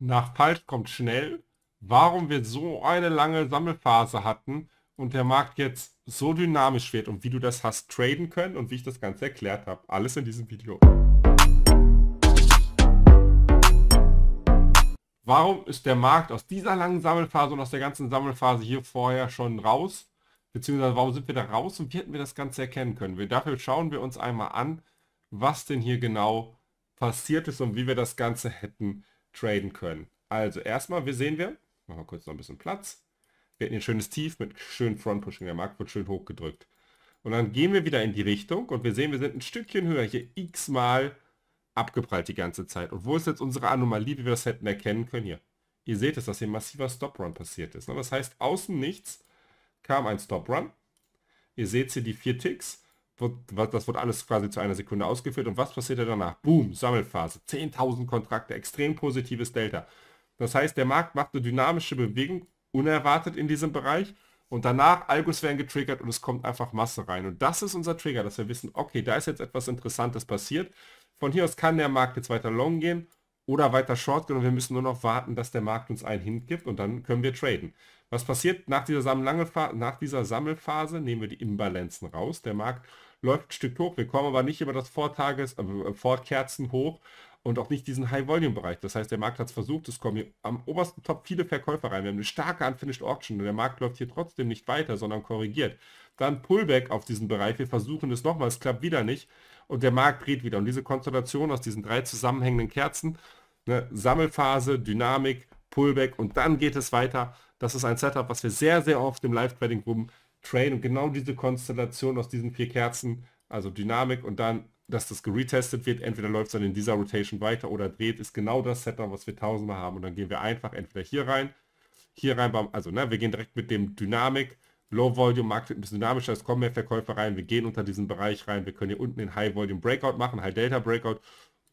nach falsch kommt schnell, warum wir so eine lange Sammelphase hatten und der Markt jetzt so dynamisch wird und wie du das hast traden können und wie ich das Ganze erklärt habe. Alles in diesem Video. Warum ist der Markt aus dieser langen Sammelphase und aus der ganzen Sammelphase hier vorher schon raus? Beziehungsweise warum sind wir da raus und wie hätten wir das Ganze erkennen können? Wir, dafür schauen wir uns einmal an, was denn hier genau passiert ist und wie wir das Ganze hätten traden können. Also erstmal, wir sehen wir, machen wir kurz noch ein bisschen Platz. Wir hatten ein schönes Tief mit schön Front-Pushing, der Markt wird schön hochgedrückt. Und dann gehen wir wieder in die Richtung und wir sehen, wir sind ein Stückchen höher, hier x-mal abgeprallt die ganze Zeit. Und wo ist jetzt unsere Anomalie, wie wir das hätten erkennen können? Hier. Ihr seht es, dass hier ein massiver Stop-Run passiert ist. Ne? Das heißt, außen nichts kam ein Stop-Run. Ihr seht hier die vier Ticks wird, das wird alles quasi zu einer Sekunde ausgeführt. Und was passiert danach? Boom, Sammelphase, 10.000 Kontrakte, extrem positives Delta. Das heißt, der Markt macht eine dynamische Bewegung, unerwartet in diesem Bereich. Und danach Algos werden getriggert und es kommt einfach Masse rein. Und das ist unser Trigger, dass wir wissen, okay, da ist jetzt etwas Interessantes passiert. Von hier aus kann der Markt jetzt weiter long gehen oder weiter Shotgun und wir müssen nur noch warten, dass der Markt uns einen hingibt und dann können wir traden. Was passiert? Nach dieser, Sammelphase, nach dieser Sammelphase nehmen wir die Imbalanzen raus. Der Markt läuft ein Stück hoch. Wir kommen aber nicht über das Vortages, äh, Vorkerzen hoch, und auch nicht diesen High-Volume-Bereich. Das heißt, der Markt hat es versucht, es kommen am obersten Top viele Verkäufer rein. Wir haben eine starke Unfinished Auction und der Markt läuft hier trotzdem nicht weiter, sondern korrigiert. Dann Pullback auf diesen Bereich, wir versuchen es nochmal, es klappt wieder nicht und der Markt dreht wieder. Und diese Konstellation aus diesen drei zusammenhängenden Kerzen, ne, Sammelphase, Dynamik, Pullback und dann geht es weiter. Das ist ein Setup, was wir sehr, sehr oft im Live-Trading-Room trainen. Und genau diese Konstellation aus diesen vier Kerzen, also Dynamik und dann dass das geretestet wird. Entweder läuft es dann in dieser Rotation weiter oder dreht, ist genau das Setup, was wir tausendmal haben. Und dann gehen wir einfach entweder hier rein, hier rein, beim, also ne, wir gehen direkt mit dem Dynamik, Low Volume, Markt wird ein bisschen dynamischer, es kommen mehr Verkäufer rein, wir gehen unter diesen Bereich rein, wir können hier unten den High Volume Breakout machen, High Delta Breakout,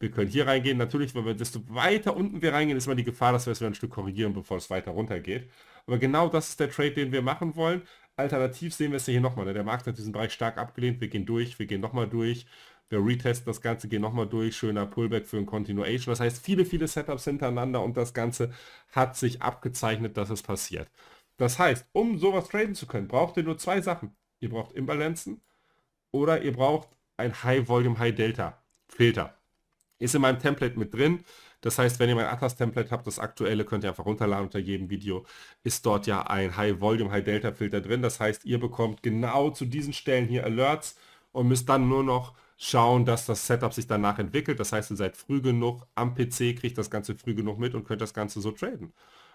wir können hier reingehen. Natürlich, wenn wir desto weiter unten wir reingehen, ist mal die Gefahr, dass wir es wieder ein Stück korrigieren, bevor es weiter runter geht. Aber genau das ist der Trade, den wir machen wollen. Alternativ sehen wir es hier nochmal. Ne? Der Markt hat diesen Bereich stark abgelehnt. Wir gehen durch, wir gehen nochmal durch wir retesten das Ganze, gehen nochmal durch, schöner Pullback für ein Continuation. Das heißt, viele, viele Setups hintereinander und das Ganze hat sich abgezeichnet, dass es passiert. Das heißt, um sowas traden zu können, braucht ihr nur zwei Sachen. Ihr braucht Imbalancen oder ihr braucht ein High Volume, High Delta Filter. Ist in meinem Template mit drin. Das heißt, wenn ihr mein Atlas-Template habt, das aktuelle, könnt ihr einfach runterladen unter jedem Video, ist dort ja ein High-Volume, High-Delta-Filter drin. Das heißt, ihr bekommt genau zu diesen Stellen hier Alerts und müsst dann nur noch schauen, dass das Setup sich danach entwickelt. Das heißt, ihr seid früh genug am PC, kriegt das Ganze früh genug mit und könnt das Ganze so traden.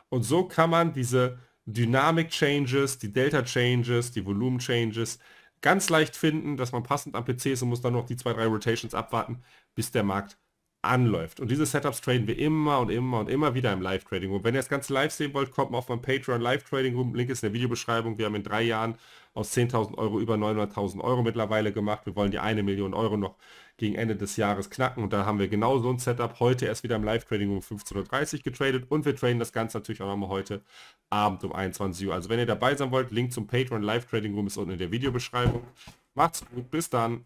Und so kann man diese Dynamic-Changes, die Delta-Changes, die Volumen-Changes ganz leicht finden, dass man passend am PC ist und muss dann noch die zwei, drei Rotations abwarten, bis der Markt anläuft. Und diese Setups traden wir immer und immer und immer wieder im Live-Trading Room. Wenn ihr das Ganze live sehen wollt, kommt mal auf mein Patreon Live-Trading Room. Link ist in der Videobeschreibung. Wir haben in drei Jahren aus 10.000 Euro über 900.000 Euro mittlerweile gemacht. Wir wollen die eine Million Euro noch gegen Ende des Jahres knacken. Und da haben wir genau so ein Setup. Heute erst wieder im Live-Trading um 15.30 Uhr getradet. Und wir traden das Ganze natürlich auch nochmal heute Abend um 21 Uhr. Also wenn ihr dabei sein wollt, Link zum Patreon Live-Trading Room ist unten in der Videobeschreibung. Macht's gut, bis dann.